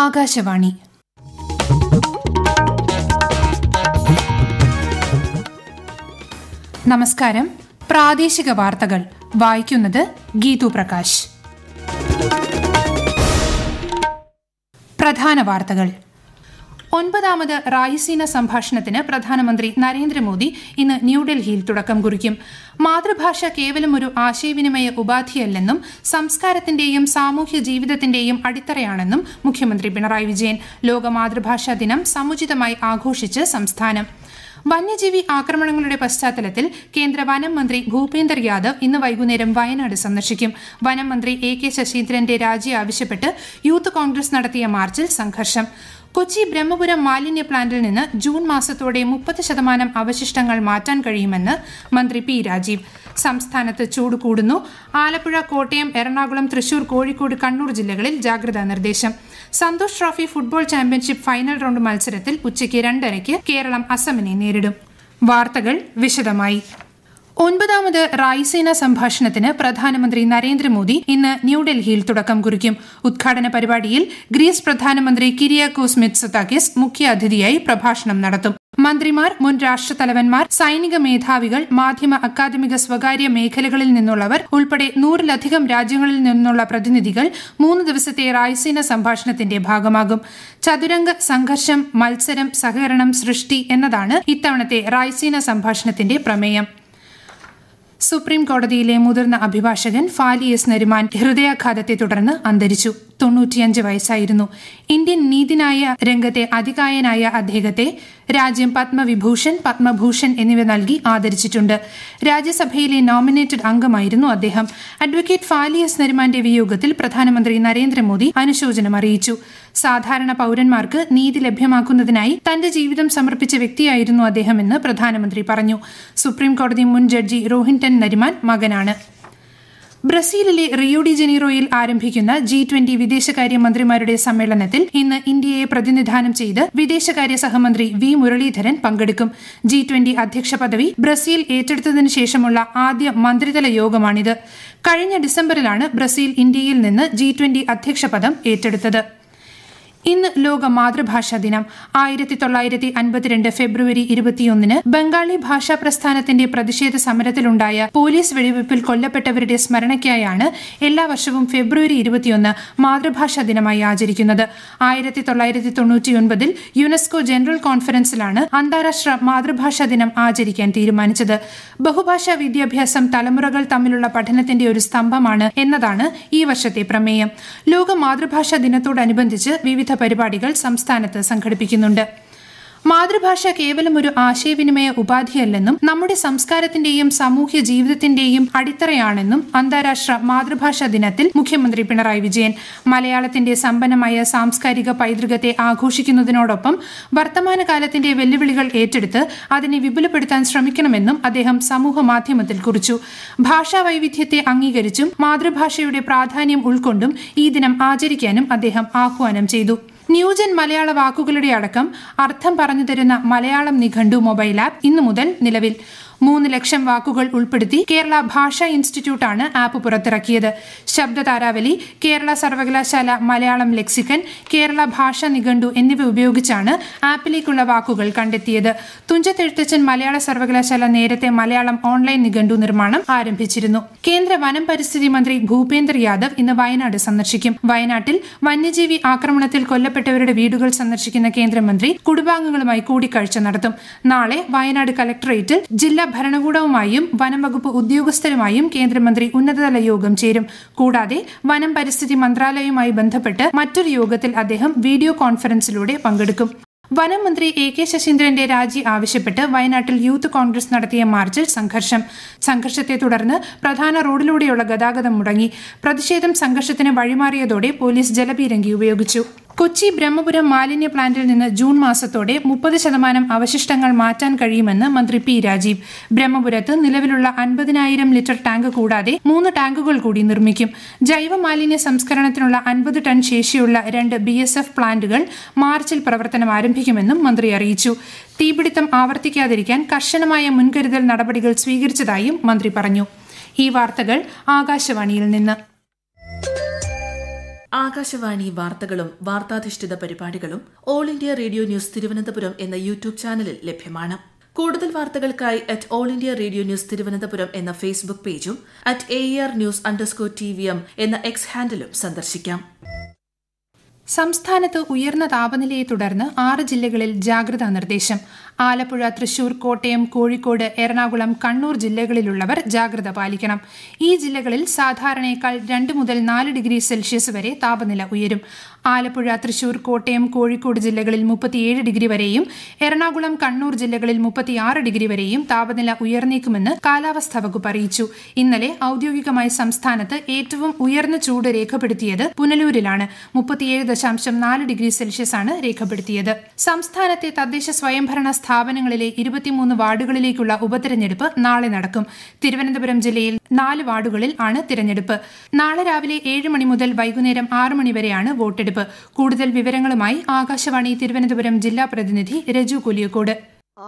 ആകാശവാണി നമസ്കാരം പ്രാദേശിക വാർത്തകൾ വായിക്കുന്നത് ഗീതു പ്രകാശ് പ്രധാന വാർത്തകൾ ഒൻപതാമത് റായിസീന സംഭാഷണത്തിന് പ്രധാനമന്ത്രി നരേന്ദ്രമോദി ഇന്ന് ന്യൂഡൽഹിയിൽ തുടക്കം കുറിക്കും മാതൃഭാഷ കേവലം ഒരു ആശയവിനിമയ ഉപാധിയല്ലെന്നും സംസ്കാരത്തിന്റെയും സാമൂഹ്യ ജീവിതത്തിന്റെയും അടിത്തറയാണെന്നും മുഖ്യമന്ത്രി പിണറായി വിജയൻ ലോക മാതൃഭാഷാ ദിനം സമുചിതമായി ആഘോഷിച്ച് സംസ്ഥാനം വന്യജീവി ആക്രമണങ്ങളുടെ പശ്ചാത്തലത്തിൽ കേന്ദ്ര വനം മന്ത്രി ഭൂപേന്ദർ യാദവ് ഇന്ന് വൈകുന്നേരം വയനാട് സന്ദർശിക്കും വനം മന്ത്രി എ കെ ശശീന്ദ്രന്റെ രാജി ആവശ്യപ്പെട്ട് യൂത്ത് കോൺഗ്രസ് നടത്തിയ മാർച്ചിൽ സംഘർഷം കൊച്ചി ബ്രഹ്മപുരം മാലിന്യ പ്ലാന്റിൽ നിന്ന് ജൂൺ മാസത്തോടെ മുപ്പത് ശതമാനം അവശിഷ്ടങ്ങൾ മാറ്റാൻ കഴിയുമെന്ന് മന്ത്രി പി രാജീവ് സംസ്ഥാനത്ത് ചൂട് കൂടുന്നു ആലപ്പുഴ കോട്ടയം എറണാകുളം തൃശൂർ കോഴിക്കോട് കണ്ണൂർ ജില്ലകളിൽ ജാഗ്രതാ നിർദ്ദേശം Santosh trophy football championship final round മത്സരത്തിൽ ഉച്ചയ്ക്ക് രണ്ടരയ്ക്ക് കേരളം അസമിനെ നേരിടും വാർത്തകൾ വിശദമായി ഒൻപതാമത് റായ്സേന സംഭാഷണത്തിന് പ്രധാനമന്ത്രി നരേന്ദ്രമോദി ഇന്ന് ന്യൂഡൽഹിയിൽ തുടക്കം കുറിക്കും ഉദ്ഘാടന പരിപാടിയിൽ ഗ്രീസ് പ്രധാനമന്ത്രി കിരിയാക്കോസ് മിത്സതാക്കിസ് അതിഥിയായി പ്രഭാഷണം നടത്തും മന്ത്രിമാർ മുൻ രാഷ്ട്രത്തലവന്മാർ സൈനിക മേധാവികൾ മാധ്യമ അക്കാദമിക സ്വകാര്യ മേഖലകളിൽ നിന്നുള്ളവർ ഉൾപ്പെടെ നൂറിലധികം രാജ്യങ്ങളിൽ നിന്നുള്ള പ്രതിനിധികൾ മൂന്ന് ദിവസത്തെ റായ്സേന സംഭാഷണത്തിന്റെ ഭാഗമാകും ചതുരംഗ സംഘർഷം മത്സരം സഹകരണം സൃഷ്ടി എന്നതാണ് ഇത്തവണത്തെ റായ്സേന സംഭാഷണത്തിന്റെ പ്രമേയം സുപ്രീം കോടതിയിലെ മുതിർന്ന അഭിഭാഷകൻ ഫാലി എസ് നരിമാൻ ഹൃദയാഘാതത്തെ തുടർന്ന് അന്തരിച്ചു തൊണ്ണൂറ്റിയഞ്ച് വയസ്സായിരുന്നു ഇന്ത്യൻ നീതിന്യായ രംഗത്തെ അതികായനായ അദ്ദേഹത്തെ രാജ്യം പത്മവിഭൂഷൺ പത്മഭൂഷൺ എന്നിവ നൽകി ആദരിച്ചിട്ടുണ്ട് രാജ്യസഭയിലെ നോമിനേറ്റഡ് അംഗമായിരുന്നു അദ്ദേഹം അഡ്വക്കേറ്റ് ഫാലി എസ് നരിമാന്റെ വിയോഗത്തിൽ പ്രധാനമന്ത്രി നരേന്ദ്രമോദി അനുശോചനം അറിയിച്ചു സാധാരണ പൗരന്മാർക്ക് നീതി ലഭ്യമാക്കുന്നതിനായി തന്റെ ജീവിതം സമർപ്പിച്ച വ്യക്തിയായിരുന്നു അദ്ദേഹമെന്ന് പ്രധാനമന്ത്രി പറഞ്ഞു സുപ്രീം കോടതി മുൻ ജഡ്ജി റോഹിൻടൻ നരിമാൻ മകനാണ് ബ്രസീലിലെ റിയോ ഡി ജനീറോയിൽ ആരംഭിക്കുന്ന ജി ട്വന്റി വിദേശകാര്യ മന്ത്രിമാരുടെ സമ്മേളനത്തിൽ ഇന്ന് ഇന്ത്യയെ പ്രതിനിധാനം ചെയ്ത് വിദേശകാര്യ സഹമന്ത്രി വി മുരളീധരൻ പങ്കെടുക്കും ജി ട്വന്റി അധ്യക്ഷ പദവി ബ്രസീൽ ഏറ്റെടുത്തതിനു ശേഷമുള്ള ആദ്യ മന്ത്രിതല യോഗമാണിത് കഴിഞ്ഞ ഡിസംബറിലാണ് ബ്രസീൽ ഇന്ത്യയിൽ നിന്ന് ജി ട്വന്റി അധ്യക്ഷ പദം ഏറ്റെടുത്തത് ഇന്ന് ലോക മാതൃഭാഷാ ദിനം ആയിരത്തി തൊള്ളായിരത്തി അൻപത്തിരണ്ട് ഫെബ്രുവരി ഇരുപത്തിയൊന്നിന് ബംഗാളി ഭാഷാ പ്രസ്ഥാനത്തിന്റെ പ്രതിഷേധ സമരത്തിലുണ്ടായ പോലീസ് വെടിവയ്പിൽ കൊല്ലപ്പെട്ടവരുടെ സ്മരണയ്ക്കായാണ് എല്ലാ വർഷവും ഫെബ്രുവരി ഇരുപത്തിയൊന്ന് മാതൃഭാഷാ ദിനമായി ആചരിക്കുന്നത് ആയിരത്തി തൊള്ളായിരത്തി തൊണ്ണൂറ്റിയൊൻപതിൽ യുനെസ്കോ ജനറൽ കോൺഫറൻസിലാണ് അന്താരാഷ്ട്ര മാതൃഭാഷാ ദിനം ആചരിക്കാൻ തീരുമാനിച്ചത് ബഹുഭാഷാ വിദ്യാഭ്യാസം തലമുറകൾ തമ്മിലുള്ള പഠനത്തിന്റെ ഒരു സ്തംഭമാണ് എന്നതാണ് ഈ വർഷത്തെ പ്രമേയം ലോക മാതൃഭാഷാ ദിനത്തോടനുബന്ധിച്ച് വിവിധ വിവിധ പരിപാടികൾ സംസ്ഥാനത്ത് സംഘടിപ്പിക്കുന്നുണ്ട് മാതൃഭാഷ കേവലം ഒരു ആശയവിനിമയ ഉപാധിയല്ലെന്നും നമ്മുടെ സംസ്കാരത്തിന്റെയും സാമൂഹ്യ ജീവിതത്തിന്റെയും അടിത്തറയാണെന്നും അന്താരാഷ്ട്ര മാതൃഭാഷാ ദിനത്തിൽ മുഖ്യമന്ത്രി പിണറായി വിജയൻ മലയാളത്തിന്റെ സമ്പന്നമായ സാംസ്കാരിക പൈതൃകത്തെ ആഘോഷിക്കുന്നതിനോടൊപ്പം വർത്തമാനകാലത്തിന്റെ വെല്ലുവിളികൾ ഏറ്റെടുത്ത് അതിനെ വിപുലപ്പെടുത്താൻ ശ്രമിക്കണമെന്നും അദ്ദേഹം സമൂഹ മാധ്യമത്തിൽ കുറിച്ചു ഭാഷാ വൈവിധ്യത്തെ അംഗീകരിച്ചും മാതൃഭാഷയുടെ പ്രാധാന്യം ഉൾക്കൊണ്ടും ഈ ദിനം ആചരിക്കാനും അദ്ദേഹം ആഹ്വാനം ചെയ്തു ന്യൂജൻ മലയാള വാക്കുകളുടെ അടക്കം അർത്ഥം പറഞ്ഞു തരുന്ന മലയാളം നിഘണ്ടു മൊബൈൽ ആപ്പ് ഇന്നു മുതൽ നിലവിൽ മൂന്ന് ലക്ഷം വാക്കുകൾ ഉൾപ്പെടുത്തി കേരള ഭാഷാ ഇൻസ്റ്റിറ്റ്യൂട്ടാണ് ആപ്പ് പുറത്തിറക്കിയത് ശബ്ദ താരാവലി കേരള സർവകലാശാല മലയാളം ലെക്സിക്കൻ കേരള ഭാഷാ നിഘണ്ടു എന്നിവ ഉപയോഗിച്ചാണ് ആപ്പിലേക്കുള്ള വാക്കുകൾ കണ്ടെത്തിയത് തുഞ്ചത്തെഴുത്തച്ഛൻ മലയാള സർവകലാശാല നേരത്തെ മലയാളം ഓൺലൈൻ നിഘണ്ടു നിർമ്മാണം ആരംഭിച്ചിരുന്നു കേന്ദ്ര വനം പരിസ്ഥിതി മന്ത്രി ഭൂപേന്ദർ യാദവ് ഇന്ന് വയനാട് സന്ദർശിക്കും വയനാട്ടിൽ വന്യജീവി ആക്രമണത്തിൽ കൊല്ലപ്പെട്ടവരുടെ വീടുകൾ സന്ദർശിക്കുന്ന കേന്ദ്രമന്ത്രി കുടുംബാംഗങ്ങളുമായി കൂടിക്കാഴ്ച നടത്തും നാളെ വയനാട് കലക്ടറേറ്റിൽ ജില്ലാ ഭരണകൂടവുമായും വനം വകുപ്പ് ഉദ്യോഗസ്ഥരുമായും കേന്ദ്രമന്ത്രി ഉന്നതതല യോഗം ചേരും കൂടാതെ വനം പരിസ്ഥിതി മന്ത്രാലയവുമായി ബന്ധപ്പെട്ട് മറ്റൊരു യോഗത്തിൽ അദ്ദേഹം വീഡിയോ കോൺഫറൻസിലൂടെ പങ്കെടുക്കും വനം മന്ത്രി എ കെ ശശീന്ദ്രന്റെ രാജി ആവശ്യപ്പെട്ട് വയനാട്ടിൽ യൂത്ത് കോൺഗ്രസ് നടത്തിയ മാർച്ചിൽ സംഘർഷം സംഘർഷത്തെ തുടർന്ന് പ്രധാന റോഡിലൂടെയുള്ള ഗതാഗതം മുടങ്ങി പ്രതിഷേധം സംഘർഷത്തിന് വഴിമാറിയതോടെ പോലീസ് ജലപീരങ്കി ഉപയോഗിച്ചു കൊച്ചി ബ്രഹ്മപുരം മാലിന്യ പ്ലാന്റിൽ നിന്ന് ജൂൺ മാസത്തോടെ മുപ്പത് ശതമാനം അവശിഷ്ടങ്ങൾ മാറ്റാൻ കഴിയുമെന്ന് മന്ത്രി പി രാജീവ് ബ്രഹ്മപുരത്ത് നിലവിലുള്ള അൻപതിനായിരം ലിറ്റർ ടാങ്ക് കൂടാതെ മൂന്ന് ടാങ്കുകൾ കൂടി നിർമ്മിക്കും ജൈവ മാലിന്യ സംസ്കരണത്തിനുള്ള അൻപത് ടൺ ശേഷിയുള്ള രണ്ട് ബി പ്ലാന്റുകൾ മാർച്ചിൽ പ്രവർത്തനം ആരംഭിക്കുമെന്നും മന്ത്രി അറിയിച്ചു തീപിടുത്തം ആവർത്തിക്കാതിരിക്കാൻ കർശനമായ മുൻകരുതൽ നടപടികൾ സ്വീകരിച്ചതായും മന്ത്രി പറഞ്ഞു ഈ വാർത്തകൾ ആകാശവാണിയിൽ നിന്ന് ആകാശവാണി വാർത്തകളും വാർത്താധിഷ്ഠിത പരിപാടികളും all India radio news Thiruvananthapuram എന്ന യൂട്യൂബ് ചാനലിൽ ലഭ്യമാണ് കൂടുതൽ വാർത്തകൾക്കായി at all India radio news Thiruvananthapuram എന്ന ഫേസ്ബുക്ക് പേജും at A R news underscore T V M എന്ന എക്സ് ഹാൻഡിലും സന്ദർശിക്കാം സംസ്ഥാനത്ത് ഉയർന്ന താപനിലയെ തുടർന്ന് ആറ് ജില്ലകളിൽ ജാഗ്രതാ നിർദ്ദേശം ആലപ്പുഴ തൃശൂർ കോട്ടയം കോഴിക്കോട് എറണാകുളം കണ്ണൂർ ജില്ലകളിലുള്ളവർ ജാഗ്രത പാലിക്കണം ഈ ജില്ലകളിൽ സാധാരണയേക്കാൾ രണ്ട് മുതൽ നാല് ഡിഗ്രി സെൽഷ്യസ് വരെ താപനില ഉയരും ആലപ്പുഴ തൃശൂർ കോട്ടയം കോഴിക്കോട് ജില്ലകളിൽ മുപ്പത്തിയേഴ് ഡിഗ്രി വരെയും എറണാകുളം കണ്ണൂർ ജില്ലകളിൽ മുപ്പത്തിയാറ് ഡിഗ്രി വരെയും താപനില ഉയർന്നേക്കുമെന്ന് കാലാവസ്ഥാ വകുപ്പ് അറിയിച്ചു ഇന്നലെ ഔദ്യോഗികമായി സംസ്ഥാനത്ത് ഏറ്റവും ഉയർന്ന ചൂട് രേഖപ്പെടുത്തിയത് പുനലൂരിലാണ് മുപ്പത്തിയേഴ് ദശാംശം നാല് ഡിഗ്രി സെൽഷ്യസാണ് രേഖപ്പെടുത്തിയത് സംസ്ഥാനത്തെ തദ്ദേശ സ്വയംഭരണ സ്ഥാപനങ്ങളിലെ ഇരുപത്തിമൂന്ന് വാർഡുകളിലേക്കുള്ള ഉപതെരഞ്ഞെടുപ്പ് നാളെ നടക്കും തിരുവനന്തപുരം ജില്ലയിൽ നാല് വാർഡുകളിൽ ആണ് തിരഞ്ഞെടുപ്പ് നാളെ രാവിലെ ഏഴ് മണി മുതൽ വൈകുന്നേരം ആറ് മണി വരെയാണ് വോട്ടെടുപ്പ് കൂടുതൽ വിവരങ്ങളുമായി ആകാശവാണി തിരുവനന്തപുരം ജില്ലാ പ്രതിനിധി രജു കുലിയക്കോട്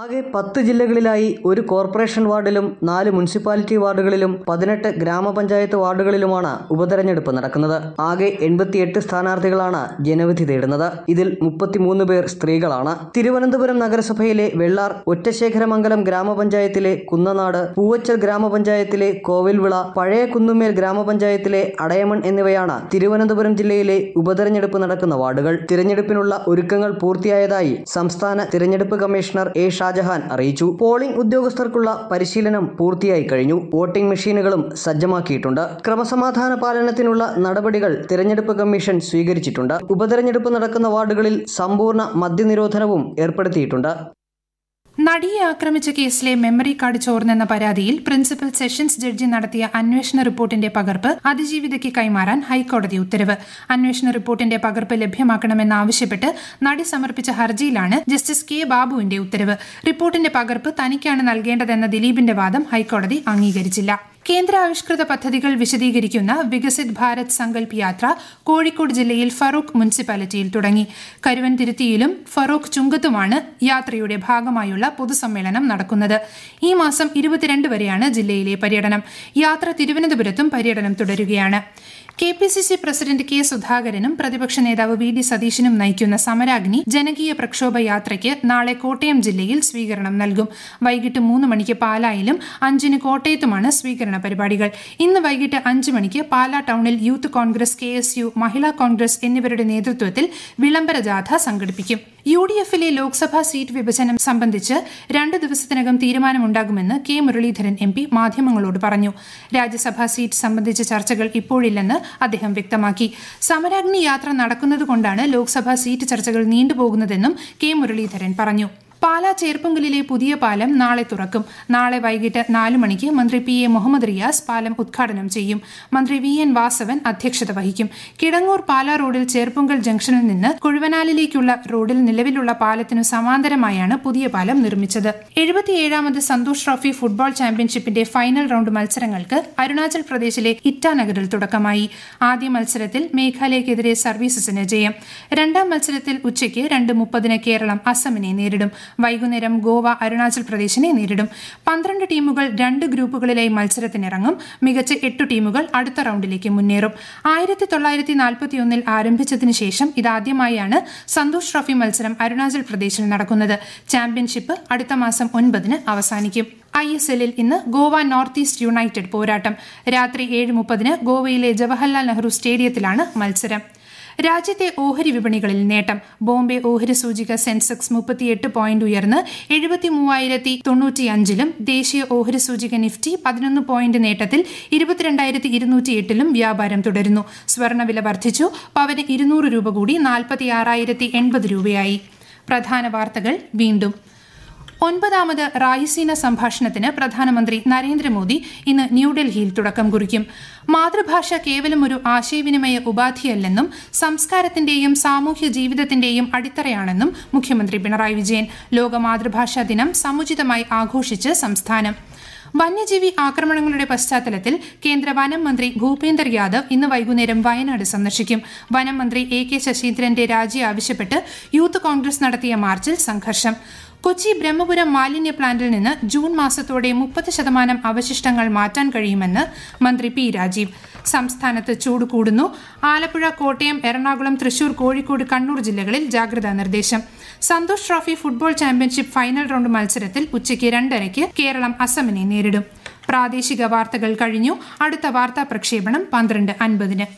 ആകെ പത്ത് ജില്ലകളിലായി ഒരു കോർപ്പറേഷൻ വാർഡിലും നാല് മുനിസിപ്പാലിറ്റി വാർഡുകളിലും പതിനെട്ട് ഗ്രാമപഞ്ചായത്ത് വാർഡുകളിലുമാണ് ഉപതെരഞ്ഞെടുപ്പ് നടക്കുന്നത് ആകെ എൺപത്തിയെട്ട് സ്ഥാനാർത്ഥികളാണ് ജനവിധി തേടുന്നത് ഇതിൽ മുപ്പത്തിമൂന്ന് പേർ സ്ത്രീകളാണ് തിരുവനന്തപുരം നഗരസഭയിലെ വെള്ളാർ ഒറ്റശേഖരമംഗലം ഗ്രാമപഞ്ചായത്തിലെ കുന്നനാട് പൂവച്ചൽ ഗ്രാമപഞ്ചായത്തിലെ കോവിൽവിള പഴയ കുന്നുമേൽ ഗ്രാമപഞ്ചായത്തിലെ അടയമൺ എന്നിവയാണ് തിരുവനന്തപുരം ജില്ലയിലെ ഉപതെരഞ്ഞെടുപ്പ് നടക്കുന്ന വാർഡുകൾ തിരഞ്ഞെടുപ്പിനുള്ള ഒരുക്കങ്ങൾ പൂർത്തിയായതായി സംസ്ഥാന തിരഞ്ഞെടുപ്പ് കമ്മീഷണർ എ ഷാജഹാൻ അറിയിച്ചു പോളിംഗ് ഉദ്യോഗസ്ഥർക്കുള്ള പരിശീലനം പൂർത്തിയായി കഴിഞ്ഞു വോട്ടിംഗ് മെഷീനുകളും സജ്ജമാക്കിയിട്ടുണ്ട് ക്രമസമാധാന പാലനത്തിനുള്ള നടപടികൾ തിരഞ്ഞെടുപ്പ് കമ്മീഷൻ സ്വീകരിച്ചിട്ടുണ്ട് ഉപതെരഞ്ഞെടുപ്പ് നടക്കുന്ന വാർഡുകളിൽ സമ്പൂർണ്ണ മദ്യനിരോധനവും ഏർപ്പെടുത്തിയിട്ടുണ്ട് നടിയെ ആക്രമിച്ച കേസിലെ മെമ്മറി കാർഡ് ചോർന്നെന്ന പരാതിയിൽ പ്രിൻസിപ്പൽ സെഷൻസ് ജഡ്ജി നടത്തിയ അന്വേഷണ റിപ്പോർട്ടിന്റെ പകർപ്പ് അതിജീവിതയ്ക്ക് കൈമാറാൻ ഹൈക്കോടതി ഉത്തരവ് അന്വേഷണ റിപ്പോർട്ടിന്റെ പകർപ്പ് ലഭ്യമാക്കണമെന്നാവശ്യപ്പെട്ട് നടി സമർപ്പിച്ച ഹർജിയിലാണ് ജസ്റ്റിസ് കെ ബാബുവിന്റെ ഉത്തരവ് റിപ്പോർട്ടിന്റെ പകർപ്പ് തനിക്കാണ് നൽകേണ്ടതെന്ന ദിലീപിന്റെ വാദം ഹൈക്കോടതി അംഗീകരിച്ചില്ല കേന്ദ്ര ആവിഷ്കൃത പദ്ധതികൾ വിശദീകരിക്കുന്ന വികസിത് ഭാരത് സങ്കല്പ് യാത്ര കോഴിക്കോട് ജില്ലയിൽ ഫറൂഖ് മുനിസിപ്പാലിറ്റിയിൽ തുടങ്ങി കരുവൻതിരുത്തിയിലും ഫറൂഖ് ചുങ്കത്തുമാണ് യാത്രയുടെ ഭാഗമായുള്ള പൊതുസമ്മേളനം നടക്കുന്നത് ഈ മാസം ഇരുപത്തിരണ്ട് വരെയാണ് ജില്ലയിലെ പര്യടനം യാത്ര തിരുവനന്തപുരത്തും പര്യടനം തുടരുകയാണ് K P C C president K സുധാകരനും പ്രതിപക്ഷ നേതാവ് വി ഡി സതീശനും നയിക്കുന്ന സമരാഗ്നി ജനകീയ പ്രക്ഷോഭ യാത്രയ്ക്ക് നാളെ കോട്ടയം ജില്ലയിൽ സ്വീകരണം നൽകും വൈകിട്ട് മൂന്ന് മണിക്ക് പാലായിലും അഞ്ചിന് കോട്ടയത്തുമാണ് സ്വീകരണം പ്രചാരണ പരിപാടികൾ ഇന്ന് വൈകിട്ട് അഞ്ച് മണിക്ക് പാലാ ടൗണിൽ youth congress K S U Mahila congress എന്നിവരുടെ നേതൃത്വത്തിൽ വിളംബര ജാഥ സംഘടിപ്പിക്കും യു ഡി എഫിലെ ലോക്സഭാ സീറ്റ് വിഭജനം സംബന്ധിച്ച് രണ്ട് ദിവസത്തിനകം തീരുമാനമുണ്ടാകുമെന്ന് കെ മുരളീധരൻ എം പി മാധ്യമങ്ങളോട് പറഞ്ഞു രാജ്യസഭാ സീറ്റ് സംബന്ധിച്ച ചർച്ചകൾ ഇപ്പോഴില്ലെന്ന് അദ്ദേഹം വ്യക്തമാക്കി സമരാഗ്നി യാത്ര നടക്കുന്നതുകൊണ്ടാണ് ലോക്സഭാ സീറ്റ് ചർച്ചകൾ നീണ്ടുപോകുന്നതെന്നും കെ മുരളീധരൻ പറഞ്ഞു പാലാ ചേർപ്പുങ്കലിലെ പുതിയ പാലം നാളെ തുറക്കും നാളെ വൈകിട്ട് നാലു മണിക്ക് മന്ത്രി പി എ മുഹമ്മദ് റിയാസ് പാലം ഉദ്ഘാടനം ചെയ്യും മന്ത്രി വി എൻ വാസവൻ അധ്യക്ഷത വഹിക്കും കിടങ്ങൂർ പാലാ റോഡിൽ ചേർപ്പുങ്കൽ ജംഗ്ഷനിൽ നിന്ന് കുഴുവനാലിലേക്കുള്ള റോഡിൽ നിലവിലുള്ള പാലത്തിനു സമാന്തരമായാണ് പുതിയ പാലം നിർമ്മിച്ചത് എഴുപത്തിയേഴാമത് സന്തോഷ് ട്രോഫി ഫുട്ബോൾ ചാമ്പ്യൻഷിപ്പിന്റെ ഫൈനൽ റൗണ്ട് മത്സരങ്ങൾക്ക് അരുണാചൽ പ്രദേശിലെ ഇറ്റാനഗറിൽ തുടക്കമായി ആദ്യ മത്സരത്തിൽ മേഘാലയക്കെതിരെ സർവീസസിന് ജയം രണ്ടാം മത്സരത്തിൽ ഉച്ചയ്ക്ക് രണ്ട് മുപ്പതിന് കേരളം അസമിനെ നേരിടും വൈകുന്നേരം ഗോവ അരുണാചൽ പ്രദേശിനെ നേരിടും പന്ത്രണ്ട് ടീമുകൾ രണ്ട് ഗ്രൂപ്പുകളിലായി മത്സരത്തിനിറങ്ങും മികച്ച എട്ട് ടീമുകൾ അടുത്ത റൗണ്ടിലേക്ക് മുന്നേറും ആയിരത്തി തൊള്ളായിരത്തി നാൽപ്പത്തി ഒന്നിൽ ആരംഭിച്ചതിന് ശേഷം ഇതാദ്യമായാണ് സന്തോഷ് ട്രോഫി മത്സരം അരുണാചൽ പ്രദേശിൽ നടക്കുന്നത് ചാമ്പ്യൻഷിപ്പ് അടുത്ത മാസം ഒൻപതിന് അവസാനിക്കും ഐ എസ് എല്ലിൽ ഇന്ന് ഗോവ നോർത്ത് ഈസ്റ്റ് യുണൈറ്റഡ് പോരാട്ടം രാത്രി ഏഴ് മുപ്പതിന് ഗോവയിലെ ജവഹർലാൽ നെഹ്റു സ്റ്റേഡിയത്തിലാണ് മത്സരം രാജ്യത്തെ ഓഹരി വിപണികളിൽ നേട്ടം ബോംബെ ഓഹരി സൂചിക സെൻസെക്സ് മുപ്പത്തിയെട്ട് പോയിന്റ് ഉയർന്ന് എഴുപത്തി മൂവായിരത്തി തൊണ്ണൂറ്റി അഞ്ചിലും ദേശീയ ഓഹരി സൂചിക നിഫ്റ്റി പതിനൊന്ന് പോയിന്റ് നേട്ടത്തിൽ ഇരുപത്തിരണ്ടായിരത്തി ഇരുന്നൂറ്റിയെട്ടിലും വ്യാപാരം തുടരുന്നു സ്വർണ്ണവില വർദ്ധിച്ചു പവന് ഇരുന്നൂറ് രൂപ കൂടി നാൽപ്പത്തി ആറായിരത്തി എൺപത് രൂപയായി പ്രധാന വാർത്തകൾ വീണ്ടും ഒൻപതാമത് റായിസീന സംഭാഷണത്തിന് പ്രധാനമന്ത്രി നരേന്ദ്രമോദി ഇന്ന് ന്യൂഡൽഹിയിൽ തുടക്കം കുറിക്കും മാതൃഭാഷ കേവലം ഒരു ആശയവിനിമയ ഉപാധിയല്ലെന്നും സംസ്കാരത്തിന്റെയും സാമൂഹ്യ ജീവിതത്തിന്റെയും അടിത്തറയാണെന്നും മുഖ്യമന്ത്രി പിണറായി വിജയൻ ലോക മാതൃഭാഷാ ദിനം സമുചിതമായി ആഘോഷിച്ച് സംസ്ഥാനം വന്യജീവി ആക്രമണങ്ങളുടെ പശ്ചാത്തലത്തിൽ കേന്ദ്ര വനം മന്ത്രി ഭൂപേന്ദർ യാദവ് ഇന്ന് വൈകുന്നേരം വയനാട് സന്ദർശിക്കും വനം മന്ത്രി എ കെ ശശീന്ദ്രന്റെ രാജി ആവശ്യപ്പെട്ട് യൂത്ത് കോൺഗ്രസ് നടത്തിയ മാർച്ചിൽ സംഘർഷം കൊച്ചി ബ്രഹ്മപുരം മാലിന്യ പ്ലാന്റിൽ നിന്ന് ജൂൺ മാസത്തോടെ മുപ്പത് ശതമാനം അവശിഷ്ടങ്ങൾ മാറ്റാൻ കഴിയുമെന്ന് മന്ത്രി പി രാജീവ് സംസ്ഥാനത്ത് ചൂട് കൂടുന്നു ആലപ്പുഴ കോട്ടയം എറണാകുളം തൃശൂർ കോഴിക്കോട് കണ്ണൂർ ജില്ലകളിൽ ജാഗ്രതാ നിർദ്ദേശം Santosh trophy football championship final round മത്സരത്തിൽ ഉച്ചയ്ക്ക് രണ്ടരയ്ക്ക് കേരളം അസമിനെ നേരിടും പ്രാദേശിക വാർത്തകൾ കഴിഞ്ഞു അടുത്ത വാർത്താ പ്രക്ഷേപണം പന്ത്രണ്ട് അൻപതിന്